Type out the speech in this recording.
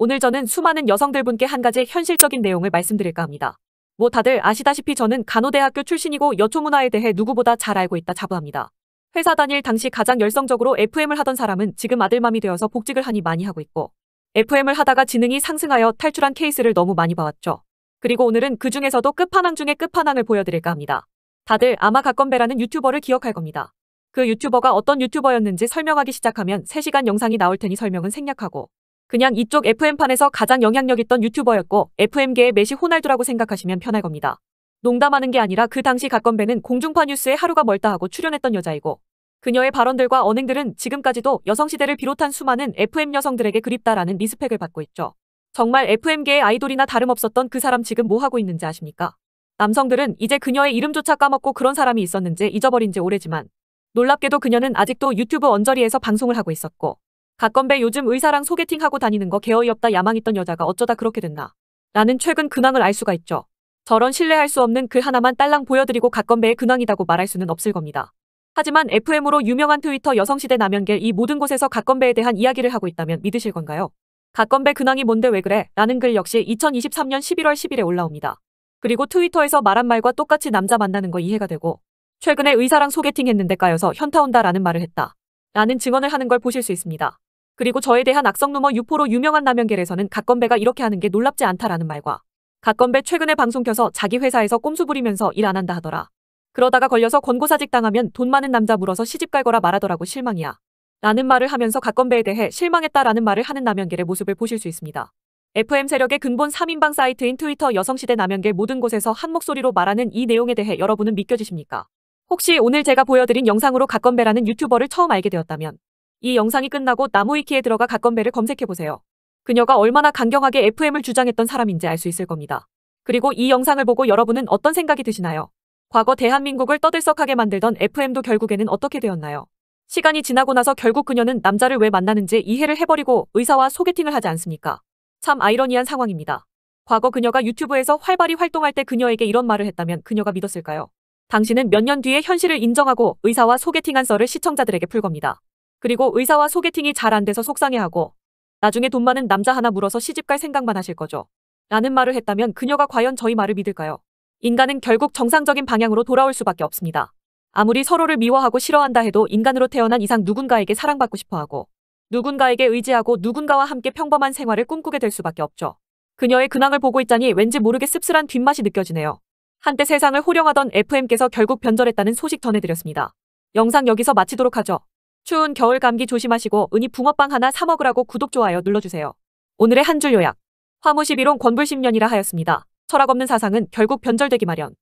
오늘 저는 수많은 여성들분께 한 가지 현실적인 내용을 말씀드릴까 합니다. 뭐 다들 아시다시피 저는 간호대학교 출신이고 여초문화에 대해 누구보다 잘 알고 있다 자부합니다. 회사 다닐 당시 가장 열성적으로 FM을 하던 사람은 지금 아들맘이 되어서 복직을 하니 많이 하고 있고 FM을 하다가 지능이 상승하여 탈출한 케이스를 너무 많이 봐왔죠. 그리고 오늘은 그 중에서도 끝판왕 중에 끝판왕을 보여드릴까 합니다. 다들 아마 가건배라는 유튜버를 기억할 겁니다. 그 유튜버가 어떤 유튜버였는지 설명하기 시작하면 3시간 영상이 나올 테니 설명은 생략하고 그냥 이쪽 FM판에서 가장 영향력 있던 유튜버였고 FM계의 메시 호날두라고 생각하시면 편할 겁니다. 농담하는 게 아니라 그 당시 가건배는 공중파 뉴스에 하루가 멀다 하고 출연했던 여자이고 그녀의 발언들과 언행들은 지금까지도 여성시대를 비롯한 수많은 FM 여성들에게 그립다라는 리스펙을 받고 있죠. 정말 FM계의 아이돌이나 다름없었던 그 사람 지금 뭐 하고 있는지 아십니까? 남성들은 이제 그녀의 이름조차 까먹고 그런 사람이 있었는지 잊어버린 지 오래지만 놀랍게도 그녀는 아직도 유튜브 언저리에서 방송을 하고 있었고 가건배 요즘 의사랑 소개팅하고 다니는 거 개어이 없다 야망했던 여자가 어쩌다 그렇게 됐나. 라는 최근 근황을 알 수가 있죠. 저런 신뢰할 수 없는 글 그 하나만 딸랑 보여드리고 가건배의 근황이라고 말할 수는 없을 겁니다. 하지만 FM으로 유명한 트위터 여성시대 남연계 이 모든 곳에서 가건배에 대한 이야기를 하고 있다면 믿으실 건가요? 가건배 근황이 뭔데 왜 그래? 라는 글 역시 2023년 11월 10일에 올라옵니다. 그리고 트위터에서 말한 말과 똑같이 남자 만나는 거 이해가 되고 최근에 의사랑 소개팅 했는데 까여서 현타 온다 라는 말을 했다. 라는 증언을 하는 걸 보실 수 있습니다. 그리고 저에 대한 악성 루머 유포로 유명한 남연계에서는 갓건배가 이렇게 하는 게 놀랍지 않다라는 말과 갓건배 최근에 방송 켜서 자기 회사에서 꼼수 부리면서 일 안 한다 하더라. 그러다가 걸려서 권고사직 당하면 돈 많은 남자 물어서 시집 갈 거라 말하더라고 실망이야. 라는 말을 하면서 갓건배에 대해 실망했다라는 말을 하는 남연계의 모습을 보실 수 있습니다. FM 세력의 근본 3인방 사이트인 트위터 여성시대 남연계 모든 곳에서 한 목소리로 말하는 이 내용에 대해 여러분은 믿겨지십니까? 혹시 오늘 제가 보여드린 영상으로 갓건배라는 유튜버를 처음 알게 되었다면 이 영상이 끝나고 나무위키에 들어가 가건배를 검색해보세요. 그녀가 얼마나 강경하게 FM을 주장했던 사람인지 알 수 있을 겁니다. 그리고 이 영상을 보고 여러분은 어떤 생각이 드시나요? 과거 대한민국을 떠들썩하게 만들던 FM도 결국에는 어떻게 되었나요? 시간이 지나고 나서 결국 그녀는 남자를 왜 만나는지 이해를 해버리고 의사와 소개팅을 하지 않습니까? 참 아이러니한 상황입니다. 과거 그녀가 유튜브에서 활발히 활동할 때 그녀에게 이런 말을 했다면 그녀가 믿었을까요? 당신은 몇 년 뒤에 현실을 인정하고 의사와 소개팅한 썰을 시청자들에게 풀 겁니다. 그리고 의사와 소개팅이 잘 안 돼서 속상해하고 나중에 돈 많은 남자 하나 물어서 시집갈 생각만 하실 거죠. 라는 말을 했다면 그녀가 과연 저희 말을 믿을까요? 인간은 결국 정상적인 방향으로 돌아올 수밖에 없습니다. 아무리 서로를 미워하고 싫어한다 해도 인간으로 태어난 이상 누군가에게 사랑받고 싶어하고 누군가에게 의지하고 누군가와 함께 평범한 생활을 꿈꾸게 될 수밖에 없죠. 그녀의 근황을 보고 있자니 왠지 모르게 씁쓸한 뒷맛이 느껴지네요. 한때 세상을 호령하던 FM께서 결국 변절했다는 소식 전해드렸습니다. 영상 여기서 마치도록 하죠. 추운 겨울 감기 조심하시고 은희 붕어빵 하나 사 먹으라고 구독 좋아요 눌러주세요. 오늘의 한 줄 요약 화무 11혼 권불 10년이라 하였습니다. 철학 없는 사상은 결국 변절되기 마련.